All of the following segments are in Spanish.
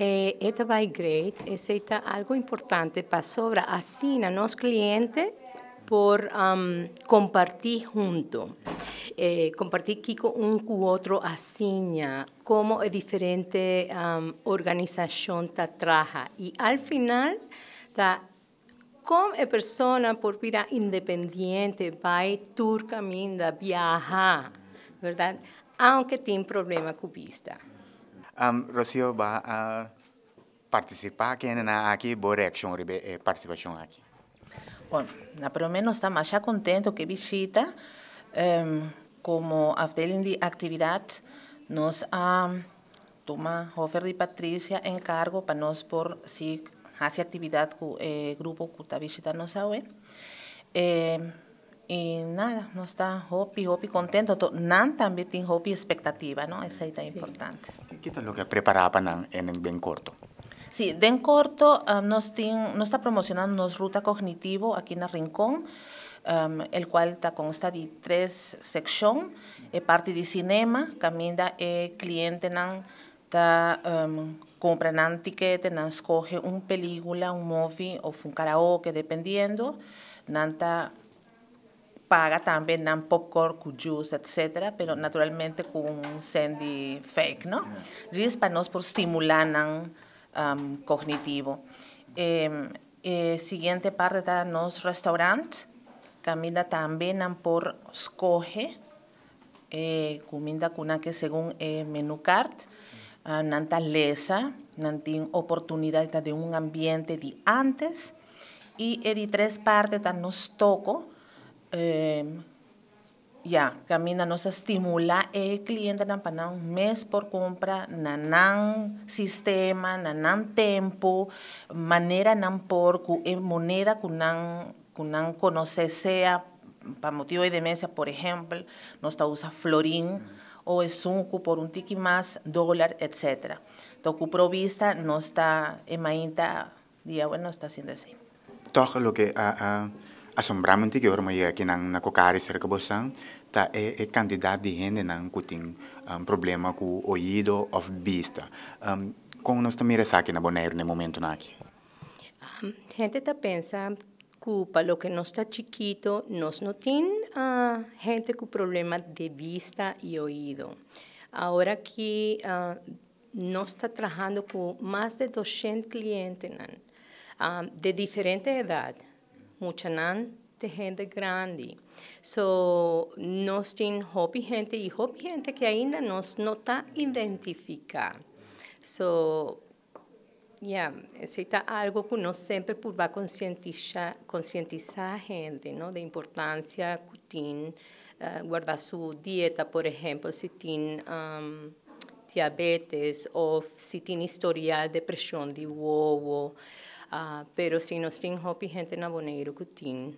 Eh, esta Great es algo importante para sobra así a los clientes por um, compartir junto. Eh, compartir con un u otro asiña, cómo diferente um, organización te traja Y al final, ta, como persona por vida independiente, va tur camina, viaja, ¿verdad? Aunque tiene problema cubista. Rocío va a participar aquí en aquí, boa reacción eh, participación aquí. Bueno, bueno, lo menos estamos ya contento que visita, em, como afdelin de actividad nos ha um, toma y Patricia encargo para nos por si hace actividad el eh, grupo que está visitando sabe. Eh, em, y nada, no está Hopi, Hopi contento. Nan también tiene Hopi expectativa, ¿no? Esa es tan importante. ¿Qué es lo que preparaba en, en Ben Corto? Sí, Den Corto um, nos, está promocionando una ruta cognitivo aquí en el Rincón, um, el cual está con esta de tres sección, Es eh, parte de cinema, camina eh, cliente nan, está um, compran un ticket, nan escoge una película, un movie o un karaoke, dependiendo, nanta paga también dan popcorn, juice, etcétera, pero naturalmente con un sendi fake, ¿no? es para nos por estimular el um, um, cognitivo. Em, eh, siguiente parte está los restaurantes camina también um, por escoge, eh, comida cuna que según el eh, menú card, uh, ah, nanta lesa, nantin oportunidad de un ambiente de antes, y en eh, tres partes nos toco, Em, ya, camina, nos estimula el eh, cliente para un mes por compra, nanan sistema, nanan tiempo, manera nan por, eh, moneda que no conoce sea, para motivo de demencia, por ejemplo, nos está usa florín o es un por un tiki más, dólar, etcétera Tocu provista no está, emainta, día bueno, está haciendo así. Todo lo que... a ah, ah, asombramente que orma aqui que nang nakokari cerca bossan ta e, e quantidade de gente que tem um, problema o oído ou vista um, com nós também aqui na boneiro no momento na aqui um, gente tá pensa culpa lo que nós está chiquito nós não tem uh, gente com problema de vista e oído agora que uh, nós está trabalhando com mais de 200 clientes nan, de diferente idade Muchas de gente grande. So, nos gente y gente que ainda nos nota identifica. identificar. So, yeah, algo que no siempre pues, va conscientizar, conscientizar a gente, de la importancia que tiene eh, guardar su dieta, por ejemplo, si tiene um, diabetes o si tiene historial de presión de huevo. Uh, pero si no sin hopi gente na boneiro cutin, um,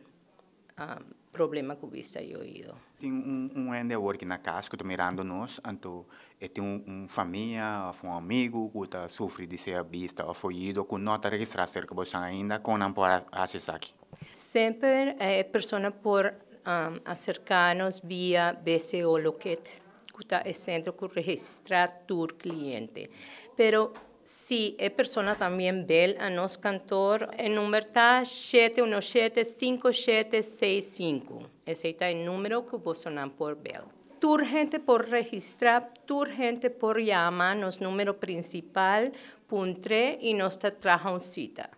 ah, problema que vista y oído. tin un un ende work na casa que está mirando nós, então eh, un un familia família, un amigo que tá sofre de ser vista o oído, ku no está registrado cerca de ainda, com não pode acessar Sempre eh, por um, acercar via BCO Loquet, que está el centro que registra tur cliente. Pero Sí, es persona también a nos cantor. El número está 717-5765. Ese está el número que sonar por bell. tu gente por registrar, tu gente por llamar, nos número principal, puntre y nos trajo un cita.